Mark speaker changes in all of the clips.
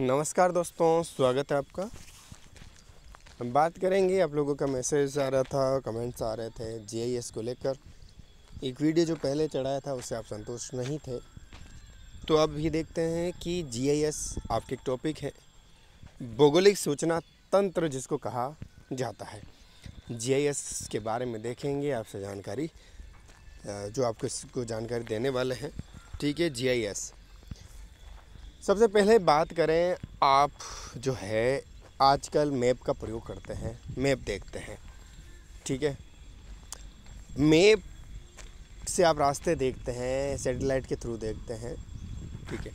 Speaker 1: नमस्कार दोस्तों स्वागत है आपका हम बात करेंगे आप लोगों का मैसेज आ रहा था कमेंट्स आ रहे थे जीआईएस को लेकर एक वीडियो जो पहले चढ़ाया था उससे आप संतुष्ट नहीं थे तो अब भी देखते हैं कि जीआईएस आपके टॉपिक है भौगोलिक सूचना तंत्र जिसको कहा जाता है जीआईएस के बारे में देखेंगे आपसे जानकारी जो आपको जानकारी देने वाले हैं ठीक है एस सबसे पहले बात करें आप जो है आजकल मैप का प्रयोग करते हैं मैप देखते हैं ठीक है मैप से आप रास्ते देखते हैं सैटेलाइट के थ्रू देखते हैं ठीक है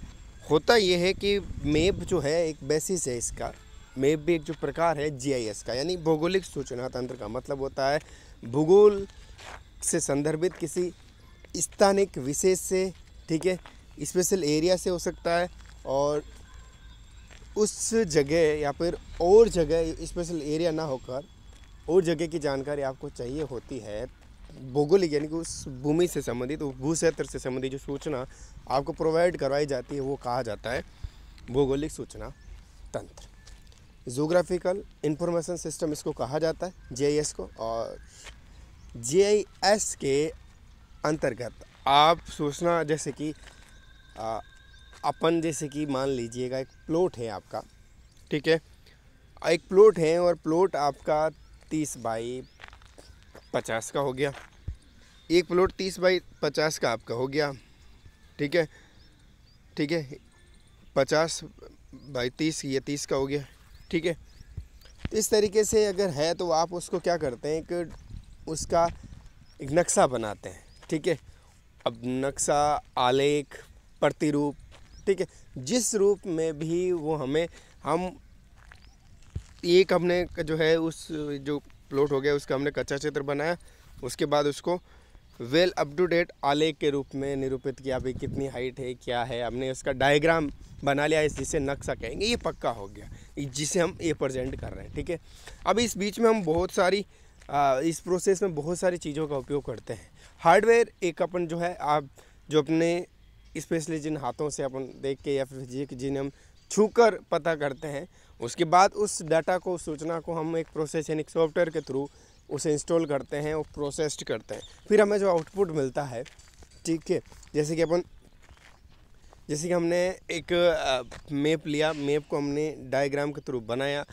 Speaker 1: होता यह है कि मैप जो है एक बेसिस है इसका मैप भी एक जो प्रकार है जीआईएस का यानी भौगोलिक सूचना तंत्र का मतलब होता है भूगोल से संदर्भित किसी स्थानिक विशेष से ठीक है स्पेशल एरिया से हो सकता है और उस जगह या फिर और जगह स्पेशल एरिया ना होकर और जगह की जानकारी आपको चाहिए होती है भौगोलिक यानी कि उस भूमि से संबंधित उस भू क्षेत्र से संबंधित जो सूचना आपको प्रोवाइड करवाई जाती है वो कहा जाता है भौगोलिक सूचना तंत्र जोग्राफिकल इंफॉर्मेशन सिस्टम इसको कहा जाता है जे को और जे के अंतर्गत आप सूचना जैसे कि अपन जैसे कि मान लीजिएगा एक प्लॉट है आपका ठीक है एक प्लॉट है और प्लॉट आपका तीस बाई पचास का हो गया एक प्लॉट तीस बाई पचास का आपका हो गया ठीक है ठीक है पचास बाई तीस या तीस का हो गया ठीक है तो इस तरीके से अगर है तो आप उसको क्या करते हैं कि उसका एक नक्शा बनाते हैं ठीक है अब नक्शा आलेख प्रतिरूप ठीक है जिस रूप में भी वो हमें हम एक हमने जो है उस जो प्लॉट हो गया उसका हमने कच्चा चित्र बनाया उसके बाद उसको वेल अप टू डेट आलेख के रूप में निरूपित किया भाई कितनी हाइट है क्या है हमने उसका डायग्राम बना लिया इस जिसे नक्शा कहेंगे ये पक्का हो गया जिसे हम ये प्रजेंट कर रहे हैं ठीक है अब इस बीच में हम बहुत सारी आ, इस प्रोसेस में बहुत सारी चीज़ों का उपयोग करते हैं हार्डवेयर एक अपन जो है आप जो अपने स्पेशली जिन हाथों से अपन देख के या फिर जिन हम छू कर पता करते हैं उसके बाद उस डाटा को सूचना को हम एक प्रोसेस यानी सॉफ्टवेयर के थ्रू उसे इंस्टॉल करते हैं और प्रोसेस्ड करते हैं फिर हमें जो आउटपुट मिलता है ठीक है जैसे कि अपन जैसे कि हमने एक मैप लिया मैप को हमने डायग्राम के थ्रू बनाया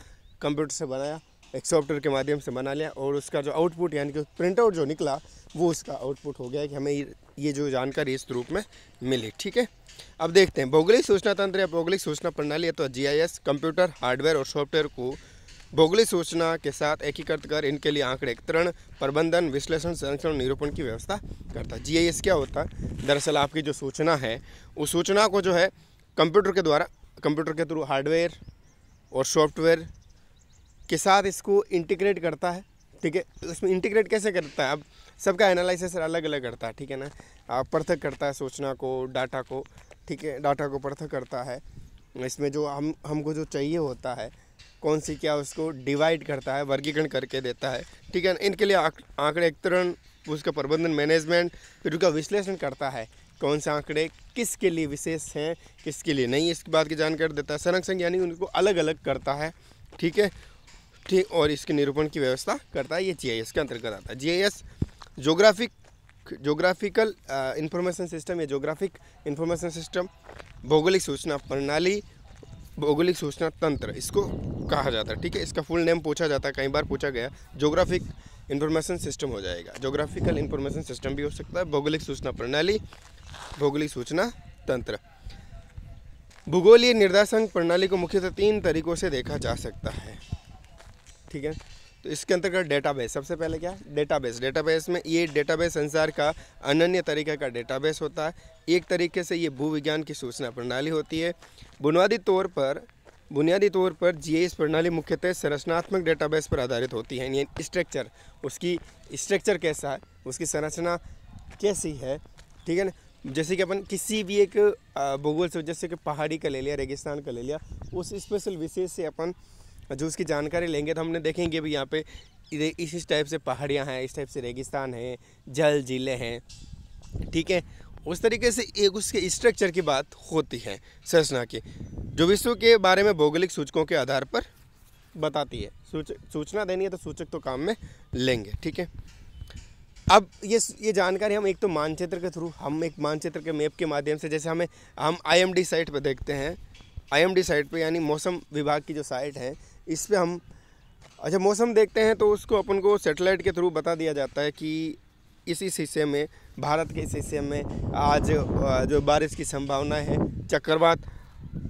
Speaker 1: कंप्यूटर से बनाया एक सॉफ्टवेयर के माध्यम से बना लिया और उसका जो आउटपुट यानी कि प्रिंट आउट जो निकला वो उसका आउटपुट हो गया कि हमें ये जो जानकारी इस रूप में मिली ठीक है अब देखते हैं भौगोलिक सूचना तंत्र या भौगोलिक सूचना प्रणाली या तो एस कंप्यूटर हार्डवेयर और सॉफ्टवेयर को भौगोलिक सूचना के साथ एकीकृत कर इनके लिए आंकड़े एकत्रण प्रबंधन विश्लेषण संरक्षण निरूपण की व्यवस्था करता है जी क्या होता है दरअसल आपकी जो सूचना है उस सूचना को जो है कंप्यूटर के द्वारा कंप्यूटर के थ्रू हार्डवेयर और सॉफ्टवेयर के साथ इसको इंटीग्रेट करता है ठीक है इसमें इंटीग्रेट कैसे करता है अब सबका एनालिसिस अलग अलग करता है ठीक है ना पृथक करता है सोचना को डाटा को ठीक है डाटा को पृथक करता है इसमें जो हम हमको जो चाहिए होता है कौन सी क्या उसको डिवाइड करता है वर्गीकरण करके देता है ठीक है इनके लिए आंकड़े एकत्रण उसका प्रबंधन मैनेजमेंट फिर उसका विश्लेषण करता है कौन से आंकड़े किसके लिए विशेष हैं किसके लिए नहीं इसके बाद की जानकारी देता है संरक्षण यानी उनको अलग अलग करता है ठीक है ठीक और इसके निरूपण की व्यवस्था करता है ये जी के अंतर्गत आता है G geographic geographical information system या जोग्राफिक इंफॉर्मेशन सिस्टम भौगोलिक सूचना प्रणाली भौगोलिक सूचना तंत्र इसको कहा जाता है ठीक है इसका फुल नेम पूछा जाता है कई बार पूछा गया जोग्राफिक इंफॉर्मेशन सिस्टम हो जाएगा जोग्राफिकल इंफॉर्मेशन सिस्टम भी हो सकता है भौगोलिक सूचना प्रणाली भौगोलिक सूचना तंत्र भूगोलीय निर्देशांक प्रणाली को मुख्यतः तीन तरीकों से देखा जा सकता है ठीक है तो इसके अंतर्गत डेटाबेस सबसे पहले क्या डेटाबेस डेटाबेस में ये डेटाबेस संसार का अनन्य तरीके का डेटाबेस होता है एक तरीके से ये भूविज्ञान की सूचना प्रणाली होती है बुनियादी तौर पर बुनियादी तौर पर एस प्रणाली मुख्यतः संरचनात्मक डेटाबेस पर आधारित होती है यानी स्ट्रक्चर उसकी स्ट्रक्चर कैसा है उसकी संरचना कैसी है ठीक है ना जैसे कि अपन किसी भी एक भूगोल से जैसे कि पहाड़ी का ले लिया रेगिस्तान का ले लिया उस स्पेशल विशेष से अपन जो उसकी जानकारी लेंगे तो हमने देखेंगे भी यहाँ पे इस इस टाइप से पहाड़ियाँ हैं इस टाइप से रेगिस्तान हैं जल झीलें हैं ठीक है उस तरीके से एक उसके स्ट्रक्चर की बात होती है सरसना की जो विश्व के बारे में भौगोलिक सूचकों के आधार पर बताती है सूचना देनी है तो सूचक तो काम में लेंगे ठीक है अब ये ये जानकारी हम एक तो मानचित्र के थ्रू हम एक मानचित्र के मैप के माध्यम से जैसे हमें हम आईएमडी साइट पर देखते हैं आईएमडी साइट पर यानी मौसम विभाग की जो साइट है इस पर हम अच्छा मौसम देखते हैं तो उसको अपन को सेटेलाइट के थ्रू बता दिया जाता है कि इस इस हिस्से में भारत के इस हिस्से में आज जो बारिश की संभावना है चक्रवात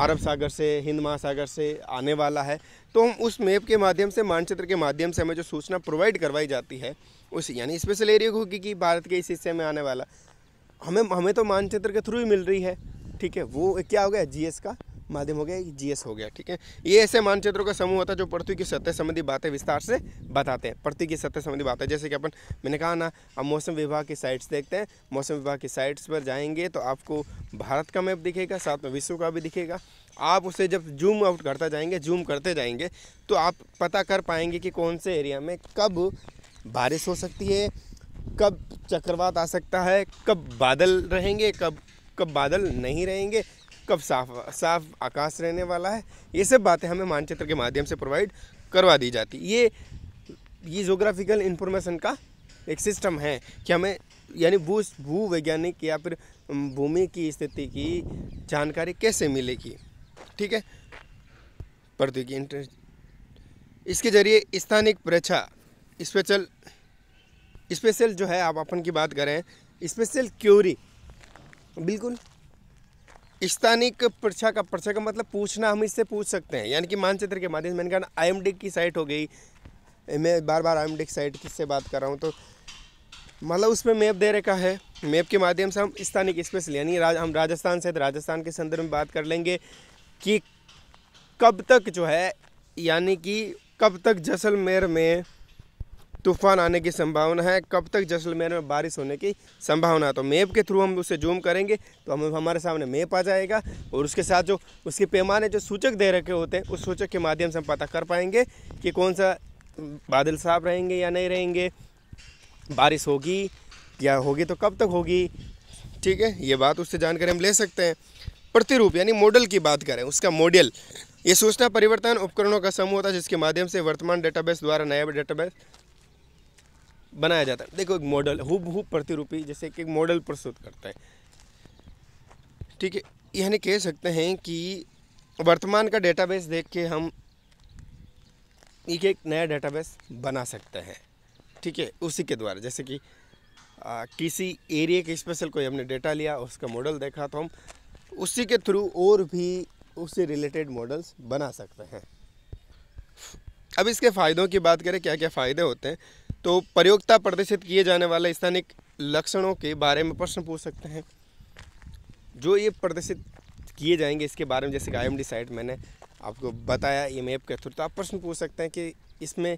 Speaker 1: अरब सागर से हिंद महासागर से आने वाला है तो हम उस मैप के माध्यम से मानचित्र के माध्यम से हमें जो सूचना प्रोवाइड करवाई जाती है उस यानी स्पेशल एरिया को कि भारत के इस हिस्से में आने वाला हमें हमें तो मानचित्र के थ्रू ही मिल रही है ठीक है वो क्या हो गया जीएस का माध्यम हो गया जीएस हो गया ठीक है ये ऐसे मानचित्रों का समूह होता है जो पृथ्वी की सत्य संबंधी बातें विस्तार से बताते हैं पृथ्वी की सत्य संबंधी बातें जैसे कि अपन मैंने कहा ना अब मौसम विभाग की साइट्स देखते हैं मौसम विभाग की साइट्स पर जाएंगे तो आपको भारत का मैप दिखेगा साथ में विश्व का भी दिखेगा आप उसे जब जूम आउट करता जाएंगे जूम करते जाएंगे तो आप पता कर पाएंगे कि कौन से एरिया में कब बारिश हो सकती है कब चक्रवात आ सकता है कब बादल रहेंगे कब कब बादल नहीं रहेंगे कब साफ साफ आकाश रहने वाला है ये सब बातें हमें मानचित्र के माध्यम से प्रोवाइड करवा दी जाती ये ये जोग्राफिकल इंफॉर्मेशन का एक सिस्टम है कि हमें यानी भू भू वैज्ञानिक या फिर भूमि की स्थिति की जानकारी कैसे मिलेगी ठीक है प्रौद्योगिकी इंटरेस्ट इसके जरिए स्थानिक प्रेक्षा स्पेशल स्पेशल जो है आप अपन की बात करें स्पेशल क्यूरी बिल्कुल स्थानिक परीक्षा का परीक्षा का मतलब पूछना हम इससे पूछ सकते हैं यानी कि मानचित्र के माध्यम से मैंने कहा आई एम डी की साइट हो गई मैं बार बार आई एम डी की साइट किससे बात कर रहा हूँ तो मतलब उसमें मैप दे रखा है मैप के माध्यम से हम स्थानिक स्पेशल यानी राज, हम राजस्थान से तो राजस्थान के संदर्भ में बात कर लेंगे कि कब तक जो है यानी कि कब तक जैसलमेर में तूफान आने की संभावना है कब तक जैसलमेर में बारिश होने की संभावना है तो मेप के थ्रू हम उसे जूम करेंगे तो हम हमारे सामने मेप आ जाएगा और उसके साथ जो उसके पैमाने जो सूचक दे रखे होते हैं उस सूचक के माध्यम से हम पता कर पाएंगे कि कौन सा बादल साफ रहेंगे या नहीं रहेंगे बारिश होगी या होगी तो कब तक होगी ठीक है ये बात उससे जानकारी हम ले सकते हैं प्रतिरूप यानी मॉडल की बात करें उसका मॉडल ये सूचना परिवर्तन उपकरणों का समूह होता है जिसके माध्यम से वर्तमान डेटाबेस द्वारा नया डेटाबेस बनाया जाता है देखो एक मॉडल हुब हुब प्रतिरूपी जैसे कि एक मॉडल प्रस्तुत करता है ठीक है यानी कह सकते हैं कि वर्तमान का डेटाबेस देख के हम एक एक नया डेटाबेस बना सकते हैं ठीक है उसी के द्वारा जैसे कि आ, किसी एरिया के स्पेशल कोई हमने डेटा लिया उसका मॉडल देखा तो हम उसी के थ्रू और भी उससे रिलेटेड मॉडल्स बना सकते हैं अब इसके फ़ायदों की बात करें क्या क्या फ़ायदे होते हैं तो प्रयोगता प्रदर्शित किए जाने वाले स्थानिक लक्षणों के बारे में प्रश्न पूछ सकते हैं जो ये प्रदर्शित किए जाएंगे इसके बारे में जैसे आई एम साइट मैंने आपको बताया ये मैप के थ्रू तो आप प्रश्न पूछ सकते हैं कि इसमें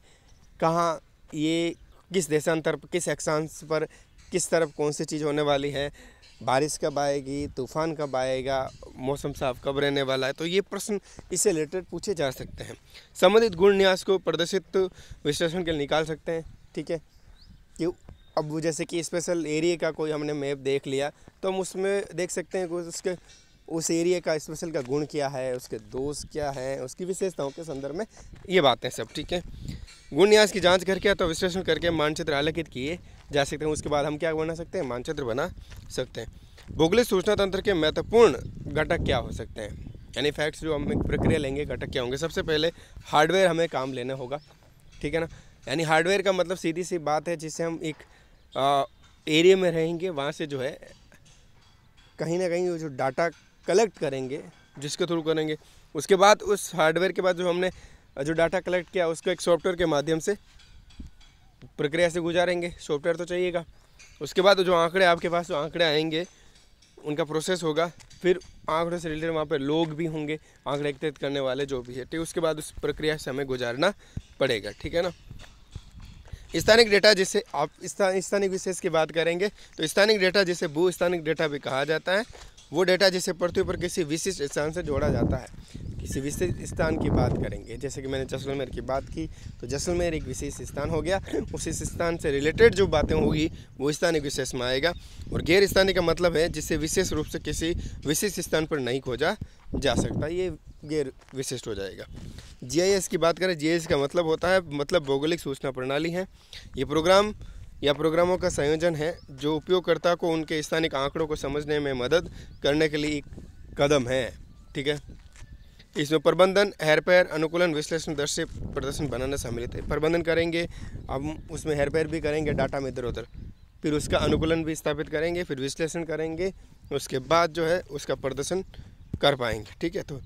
Speaker 1: कहाँ ये किस देशांतर पर किस एक्सांश पर किस तरफ कौन सी चीज़ होने वाली है बारिश कब आएगी तूफान कब आएगा मौसम साफ कब रहने वाला है तो ये प्रश्न इससे रिलेटेड पूछे जा सकते हैं संबंधित गुण न्यास को प्रदर्शित विश्लेषण के लिए निकाल सकते हैं ठीक है कि अब जैसे कि स्पेशल एरिया का कोई हमने मैप देख लिया तो हम उसमें देख सकते हैं कुछ उसके उस एरिया का स्पेशल का गुण क्या है उसके दोष क्या है उसकी विशेषताओं के संदर्भ में ये बातें सब ठीक है गुण न्यास की जांच करके अथवा तो विश्लेषण करके मानचित्र आलेखित किए जा सकते हैं उसके बाद हम क्या बना सकते हैं मानचित्र बना सकते हैं भूगोलिक सूचना तंत्र के महत्वपूर्ण घटक क्या हो सकते हैं यानी फैक्ट्स जो हम प्रक्रिया लेंगे घटक क्या होंगे सबसे पहले हार्डवेयर हमें काम लेना होगा ठीक है ना यानी हार्डवेयर का मतलब सीधी सी बात है जिससे हम एक आ, एरिया में रहेंगे वहाँ से जो है कहीं ना कहीं वो जो डाटा कलेक्ट करेंगे जिसके थ्रू करेंगे उसके बाद उस हार्डवेयर के बाद जो हमने जो डाटा कलेक्ट किया उसको एक सॉफ्टवेयर के माध्यम से प्रक्रिया से गुजारेंगे सॉफ्टवेयर तो चाहिएगा उसके बाद जो आंकड़े आपके पास जो आंकड़े आएंगे उनका प्रोसेस होगा फिर आंकड़ों से रिलेटेड वहाँ पर लोग भी होंगे आंकड़े एकत्रित करने वाले जो भी है ठीक उसके बाद उस प्रक्रिया से हमें गुजारना पड़ेगा ठीक है ना स्थानिक डेटा जिसे आप स्थानिक विशेष की बात करेंगे तो स्थानिक डेटा जिसे भू स्थानिक डेटा भी कहा जाता है वो डेटा जिसे पृथ्वी पर किसी विशिष्ट स्थान से जोड़ा जाता है किसी विशिष्ट स्थान की बात करेंगे जैसे कि मैंने जैसलमेर की बात की तो जैसलमेर एक विशेष स्थान हो गया उस स्थान से रिलेटेड जो बातें होगी वो स्थानिक विशेष में आएगा और गैर स्थानीय का मतलब है जिसे विशेष रूप से किसी विशिष्ट स्थान पर नहीं खोजा जा सकता ये ये विशिष्ट हो जाएगा जीआईएस की बात करें जीआईएस का मतलब होता है मतलब भौगोलिक सूचना प्रणाली है ये प्रोग्राम या प्रोग्रामों का संयोजन है जो उपयोगकर्ता को उनके स्थानिक आंकड़ों को समझने में मदद करने के लिए एक कदम है ठीक है इसमें प्रबंधन हेरपेर अनुकूलन विश्लेषण दृश्य प्रदर्शन बनाना सम्मिलित है प्रबंधन करेंगे अब उसमें हेरपेर भी करेंगे डाटा में इधर उधर फिर उसका अनुकूलन भी स्थापित करेंगे फिर विश्लेषण करेंगे उसके बाद जो है उसका प्रदर्शन कर पाएंगे ठीक है तो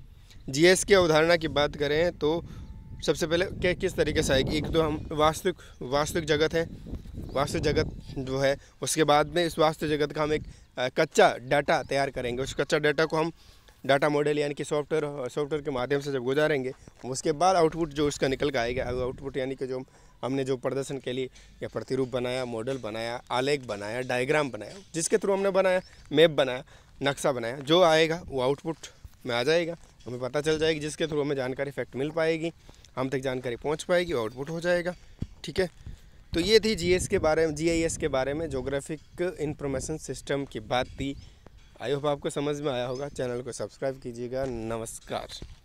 Speaker 1: जीएस की अवधारणा की बात करें तो सबसे पहले क्या किस तरीके से आएगी एक तो हम वास्तविक वास्तविक जगत है वास्तविक जगत जो है उसके बाद में इस वास्तविक जगत का हम एक कच्चा डाटा तैयार करेंगे उस कच्चा डाटा को हम डाटा मॉडल यानी कि सॉफ्टवेयर सॉफ्टवेयर के माध्यम से जब गुजारेंगे उसके बाद आउटपुट जो उसका निकल कर आएगा आउटपुट यानी कि जो हमने जो प्रदर्शन के लिए या प्रतिरूप बनाया मॉडल बनाया आलेख बनाया डायग्राम बनाया जिसके थ्रू हमने बनाया मैप बनाया नक्शा बनाया जो आएगा वो आउटपुट में आ जाएगा हमें पता चल जाएगी जिसके थ्रू हमें जानकारी फैक्ट मिल पाएगी हम तक जानकारी पहुँच पाएगी आउटपुट हो जाएगा ठीक है तो ये थी जीएस के बारे में जीआईएस के बारे में जोग्राफिक इंफॉर्मेशन सिस्टम की बात थी आई होप आपको समझ में आया होगा चैनल को सब्सक्राइब कीजिएगा नमस्कार